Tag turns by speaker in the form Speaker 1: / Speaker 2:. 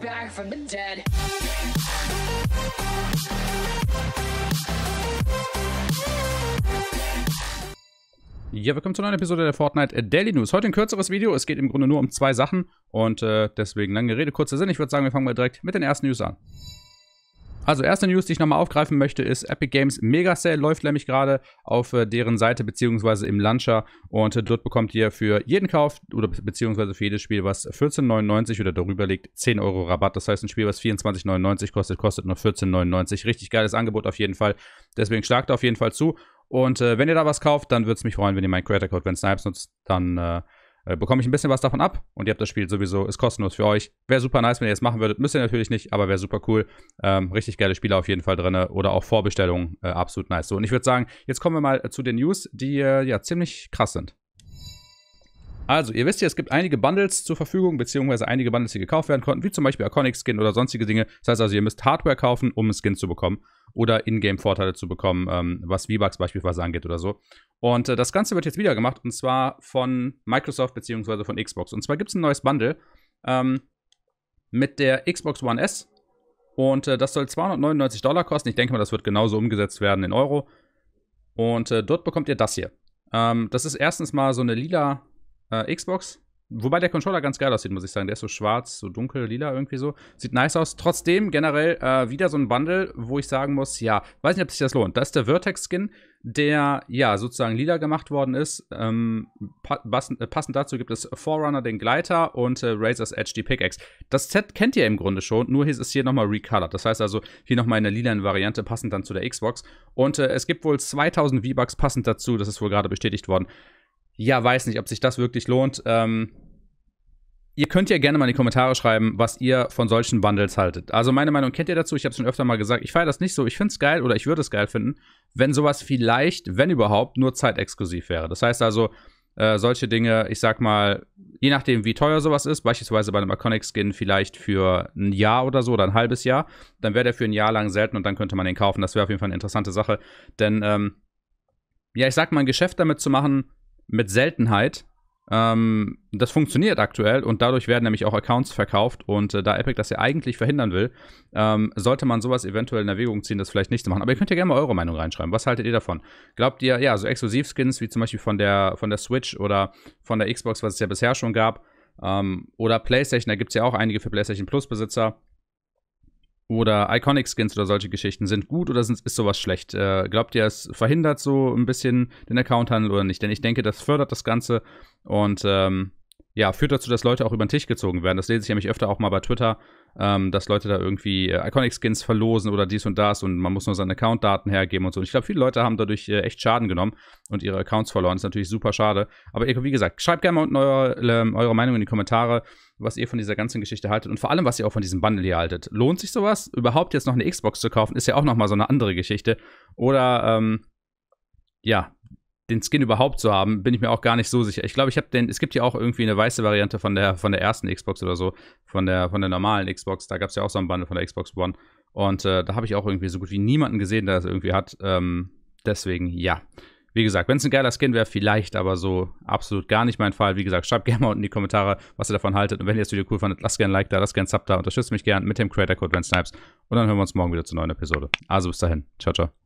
Speaker 1: back, from the dead. Ja, willkommen zu einer neuen Episode der Fortnite Daily News. Heute ein kürzeres Video. Es geht im Grunde nur um zwei Sachen und äh, deswegen lange Rede, kurzer Sinn. Ich würde sagen, wir fangen mal direkt mit den ersten News an. Also erste News, die ich nochmal aufgreifen möchte, ist Epic Games Mega Sale läuft nämlich gerade auf äh, deren Seite beziehungsweise im Launcher und äh, dort bekommt ihr für jeden Kauf oder beziehungsweise für jedes Spiel, was 14,99 oder darüber liegt, 10 Euro Rabatt. Das heißt, ein Spiel, was 24,99 kostet, kostet nur 14,99. Richtig geiles Angebot auf jeden Fall. Deswegen schlagt auf jeden Fall zu. Und äh, wenn ihr da was kauft, dann würde es mich freuen, wenn ihr meinen Creator Code, wenn Snipes nutzt, dann äh, äh, bekomme ich ein bisschen was davon ab und ihr habt das Spiel sowieso, ist kostenlos für euch. Wäre super nice, wenn ihr es machen würdet. Müsst ihr natürlich nicht, aber wäre super cool. Ähm, richtig geile Spiele auf jeden Fall drin ne? oder auch Vorbestellungen, äh, absolut nice. So, und ich würde sagen, jetzt kommen wir mal äh, zu den News, die äh, ja ziemlich krass sind. Also, ihr wisst ja, es gibt einige Bundles zur Verfügung, beziehungsweise einige Bundles, die gekauft werden konnten, wie zum Beispiel Iconic Skin oder sonstige Dinge. Das heißt also, ihr müsst Hardware kaufen, um einen Skin zu bekommen oder Ingame-Vorteile zu bekommen, ähm, was V-Bucks beispielsweise angeht oder so. Und äh, das Ganze wird jetzt wieder gemacht und zwar von Microsoft beziehungsweise von Xbox. Und zwar gibt es ein neues Bundle ähm, mit der Xbox One S und äh, das soll 299 Dollar kosten. Ich denke mal, das wird genauso umgesetzt werden in Euro. Und äh, dort bekommt ihr das hier. Ähm, das ist erstens mal so eine lila äh, Xbox. Wobei der Controller ganz geil aussieht, muss ich sagen. Der ist so schwarz, so dunkel, lila irgendwie so. Sieht nice aus. Trotzdem generell äh, wieder so ein Bundle, wo ich sagen muss, ja, weiß nicht, ob sich das lohnt. Das ist der Vertex-Skin, der ja sozusagen lila gemacht worden ist. Ähm, äh, passend, dazu gibt es Forerunner, den Gleiter und äh, Razor's Edge, die Pickaxe. Das Set kennt ihr im Grunde schon, nur ist es hier nochmal recolored. Das heißt also, hier nochmal eine lila Variante, passend dann zu der Xbox. Und äh, es gibt wohl 2000 V-Bucks passend dazu, das ist wohl gerade bestätigt worden ja, weiß nicht, ob sich das wirklich lohnt. Ähm, ihr könnt ja gerne mal in die Kommentare schreiben, was ihr von solchen Bundles haltet. Also meine Meinung kennt ihr dazu, ich habe es schon öfter mal gesagt, ich feiere das nicht so, ich finde es geil oder ich würde es geil finden, wenn sowas vielleicht, wenn überhaupt, nur zeitexklusiv wäre. Das heißt also, äh, solche Dinge, ich sag mal, je nachdem, wie teuer sowas ist, beispielsweise bei einem Iconic Skin vielleicht für ein Jahr oder so oder ein halbes Jahr, dann wäre der für ein Jahr lang selten und dann könnte man den kaufen. Das wäre auf jeden Fall eine interessante Sache, denn ähm, ja, ich sag mal, ein Geschäft damit zu machen, mit Seltenheit. Ähm, das funktioniert aktuell und dadurch werden nämlich auch Accounts verkauft. Und äh, da Epic das ja eigentlich verhindern will, ähm, sollte man sowas eventuell in Erwägung ziehen, das vielleicht nicht zu machen. Aber ihr könnt ja gerne mal eure Meinung reinschreiben. Was haltet ihr davon? Glaubt ihr, ja, so Exklusivskins wie zum Beispiel von der, von der Switch oder von der Xbox, was es ja bisher schon gab, ähm, oder PlayStation, da gibt es ja auch einige für PlayStation Plus-Besitzer oder Iconic Skins oder solche Geschichten sind gut oder sind, ist sowas schlecht? Äh, glaubt ihr, es verhindert so ein bisschen den Accounthandel oder nicht? Denn ich denke, das fördert das Ganze und ähm, ja, führt dazu, dass Leute auch über den Tisch gezogen werden. Das lese ich nämlich öfter auch mal bei Twitter, ähm, dass Leute da irgendwie äh, Iconic-Skins verlosen oder dies und das und man muss nur seine Account-Daten hergeben und so. Und ich glaube, viele Leute haben dadurch äh, echt Schaden genommen und ihre Accounts verloren. Das ist natürlich super schade. Aber wie gesagt, schreibt gerne mal unten eure, äh, eure Meinung in die Kommentare, was ihr von dieser ganzen Geschichte haltet und vor allem, was ihr auch von diesem Bundle hier haltet. Lohnt sich sowas? Überhaupt jetzt noch eine Xbox zu kaufen, ist ja auch nochmal so eine andere Geschichte. Oder, ähm, ja, den Skin überhaupt zu haben, bin ich mir auch gar nicht so sicher. Ich glaube, ich habe den, es gibt ja auch irgendwie eine weiße Variante von der, von der ersten Xbox oder so, von der, von der normalen Xbox. Da gab es ja auch so einen Bundle von der Xbox One. Und äh, da habe ich auch irgendwie so gut wie niemanden gesehen, der das irgendwie hat. Ähm, deswegen, ja. Wie gesagt, wenn es ein geiler Skin wäre, vielleicht, aber so absolut gar nicht mein Fall. Wie gesagt, schreibt gerne mal unten in die Kommentare, was ihr davon haltet. Und wenn ihr das Video cool fandet, lasst gerne ein Like da, lasst gerne ein Sub da, unterstützt mich gerne mit dem Creator Code Rand Snipes. Und dann hören wir uns morgen wieder zur neuen Episode. Also bis dahin. Ciao, ciao.